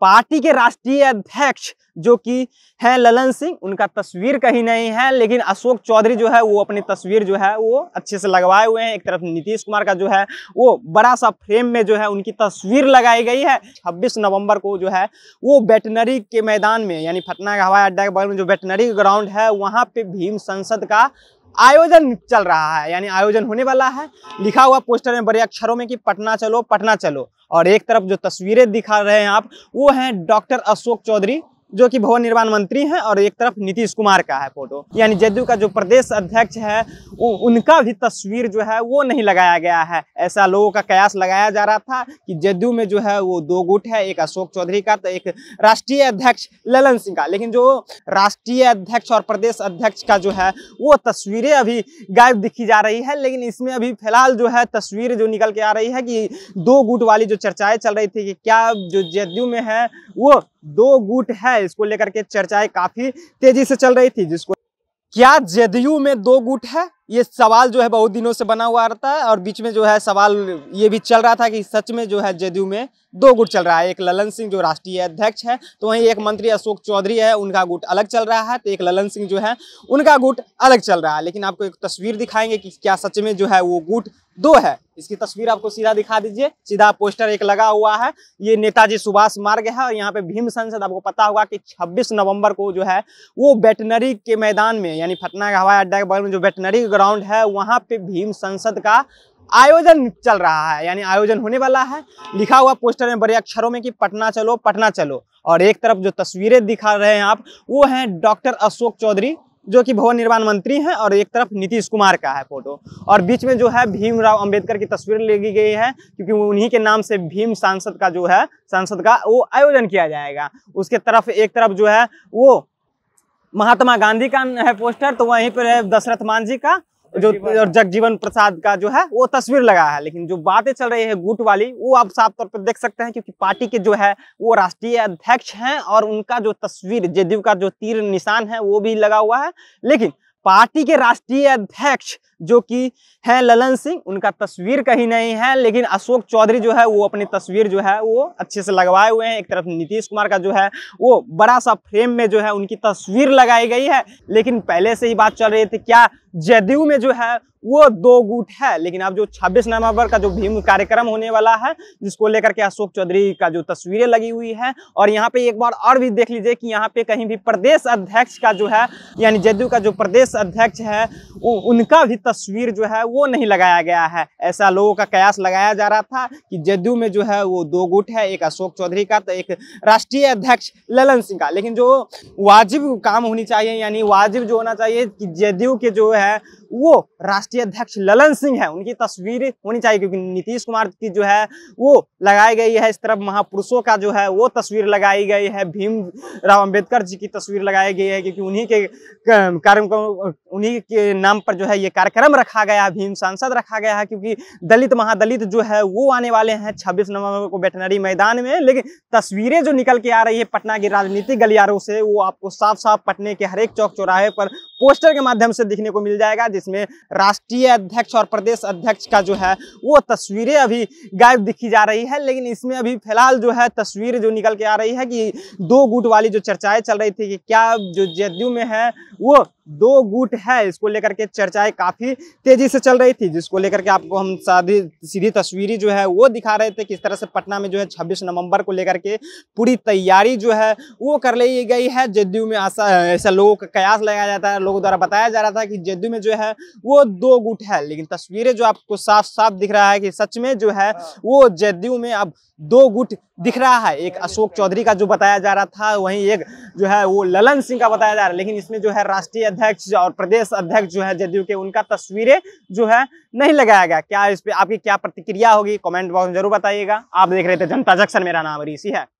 Party के राष्ट्रीय अध्यक्ष जो कि हैं ललन सिंह उनका तस्वीर कहीं नहीं है लेकिन अशोक चौधरी जो है वो अपनी तस्वीर जो है वो अच्छे से लगवाए हुए हैं एक तरफ नीतीश कुमार का जो है वो बड़ा सा फ्रेम में जो है उनकी तस्वीर लगाई गई है 26 नवंबर को जो है वो वेटनरी के मैदान में यानी पटना के हवाई अड्डा के बगल में जो वेटनरी ग्राउंड है वहाँ पे भीम संसद का आयोजन चल रहा है यानी आयोजन होने वाला है लिखा हुआ पोस्टर में बड़े अक्षरों में कि पटना चलो पटना चलो और एक तरफ जो तस्वीरें दिखा रहे हैं आप वो हैं डॉक्टर अशोक चौधरी जो कि भवन निर्माण मंत्री हैं और एक तरफ नीतीश कुमार का है फोटो यानी जदयू का जो प्रदेश अध्यक्ष है उ, उनका भी तस्वीर जो है वो नहीं लगाया गया है ऐसा लोगों का कयास लगाया जा रहा था कि जदयू में जो है वो दो गुट है एक अशोक चौधरी का तो एक राष्ट्रीय अध्यक्ष ललन सिंह का लेकिन जो राष्ट्रीय अध्यक्ष और प्रदेश अध्यक्ष का जो है वो तस्वीरें अभी गायब दिखी जा रही है लेकिन इसमें अभी फिलहाल जो है तस्वीर जो निकल के आ रही है कि दो गुट वाली जो चर्चाएं चल रही थी कि क्या जो जदयू में है वो दो गुट है इसको लेकर के चर्चाएं काफी तेजी से चल रही थी जिसको क्या जदयू में दो गुट है ये सवाल जो है बहुत दिनों से बना हुआ रहता है और बीच में जो है सवाल ये भी चल रहा था कि सच में जो है जदयू में दो गुट चल रहा है एक ललन सिंह जो राष्ट्रीय अध्यक्ष है तो वहीं एक मंत्री अशोक चौधरी है उनका गुट अलग चल रहा है तो एक ललन सिंह जो है उनका गुट अलग चल रहा है लेकिन आपको एक तस्वीर दिखाएंगे कि क्या सच में जो है वो गुट दो है इसकी तस्वीर आपको सीधा दिखा दीजिए सीधा पोस्टर एक लगा हुआ है ये नेताजी सुभाष मार्ग है और यहाँ पे भीम संसद आपको पता होगा कि 26 नवंबर को जो है वो वेटनरी के मैदान में यानी पटना का हवाई अड्डा के बगल में जो वेटनरी ग्राउंड है वहाँ पे भीम संसद का आयोजन चल रहा है यानी आयोजन होने वाला है लिखा हुआ पोस्टर में बड़े अक्षरों में कि पटना चलो पटना चलो और एक तरफ जो तस्वीरें दिखा रहे हैं आप वो हैं डॉक्टर अशोक चौधरी जो कि भवन निर्माण मंत्री हैं और एक तरफ नीतीश कुमार का है फोटो और बीच में जो है भीमराव अंबेडकर की तस्वीर ली गई है क्योंकि उन्हीं के नाम से भीम सांसद का जो है सांसद का वो आयोजन किया जाएगा उसके तरफ एक तरफ जो है वो महात्मा गांधी का है पोस्टर तो वहीं पर है दशरथ मान जी का जो और जगजीवन प्रसाद का जो है वो तस्वीर लगा है लेकिन जो बातें चल रही है गुट वाली वो आप साफ तौर पर देख सकते हैं क्योंकि पार्टी के जो है वो राष्ट्रीय अध्यक्ष हैं और उनका जो तस्वीर जेडीयू का जो तीर निशान है वो भी लगा हुआ है लेकिन पार्टी के राष्ट्रीय अध्यक्ष जो कि हैं ललन सिंह उनका तस्वीर कहीं नहीं है लेकिन अशोक चौधरी जो है वो अपनी तस्वीर जो है वो अच्छे से लगवाए हुए हैं एक तरफ नीतीश कुमार का जो है वो बड़ा सा फ्रेम में जो है उनकी तस्वीर लगाई गई है लेकिन पहले से ही बात चल रही थी क्या जदयू में जो है वो दो गुट है लेकिन अब जो 26 नवंबर का जो भीम कार्यक्रम होने वाला है जिसको लेकर के अशोक चौधरी का जो तस्वीरें लगी हुई है और यहाँ पे एक बार और भी देख लीजिए कि यहाँ पे कहीं भी प्रदेश अध्यक्ष का जो है यानी जदयू का जो प्रदेश अध्यक्ष है उ, उनका भी तस्वीर जो है वो नहीं लगाया गया है ऐसा लोगों का कयास लगाया जा रहा था कि जदयू में जो है वो दो गुट है एक अशोक चौधरी का तो एक राष्ट्रीय अध्यक्ष ललन सिंह का लेकिन जो वाजिब काम होनी चाहिए यानी वाजिब जो होना चाहिए कि जदयू के जो है है वो राष्ट्रीय अध्यक्ष ललन सिंह है उनकी तस्वीर होनी चाहिए क्योंकि नीतीश कुमार की जो है वो लगाई गई है इस तरफ महापुरुषों का जो है वो तस्वीर लगाई गई है भीम राव अम्बेडकर जी की तस्वीर लगाई गई है क्योंकि उन्हीं के कार्यक्रम उन्हीं के नाम पर जो है ये कार्यक्रम रखा गया है भीम सांसद रखा गया है क्योंकि दलित महादलित जो है वो आने वाले हैं छब्बीस नवंबर को वेटनरी मैदान में लेकिन तस्वीरें जो निकल के आ रही है पटना की राजनीतिक गलियारों से वो आपको साफ साफ पटने के हरेक चौक चौराहे पर पोस्टर के माध्यम से दिखने को मिल जाएगा जिसमें राष्ट्रीय अध्यक्ष और प्रदेश अध्यक्ष का जो है वो तस्वीरें अभी गायब दिखी जा रही है लेकिन इसमें अभी फिलहाल जो है तस्वीर जो निकल के आ रही है कि दो गुट वाली जो चर्चाएं चल रही थी कि क्या जो जेडीयू में है वो दो गुट है इसको लेकर के चर्चाएं काफ़ी तेजी से चल रही थी जिसको लेकर के आपको हम सादी सीधी तस्वीरें जो है वो दिखा रहे थे किस तरह से पटना में जो है 26 नवंबर को लेकर के पूरी तैयारी जो है वो कर ली गई है जदयू में ऐसा ऐसा लोगों का कयास लगाया जाता है लोगों द्वारा बताया जा रहा था कि जदयू में जो है वो दो गुट है लेकिन तस्वीरें जो आपको साफ साफ दिख रहा है कि सच में जो है हाँ। वो जदयू में अब दो गुट दिख रहा है एक अशोक चौधरी का जो बताया जा रहा था वहीं एक जो है वो ललन सिंह का बताया जा रहा है लेकिन इसमें जो है राष्ट्रीय अध्यक्ष और प्रदेश अध्यक्ष जो है जदयू के उनका तस्वीरें जो है नहीं लगाया गया क्या इस पर आपकी क्या प्रतिक्रिया होगी कमेंट बॉक्स में जरूर बताइएगा आप देख रहे थे जनता जंक्शन मेरा नाम ऋषि है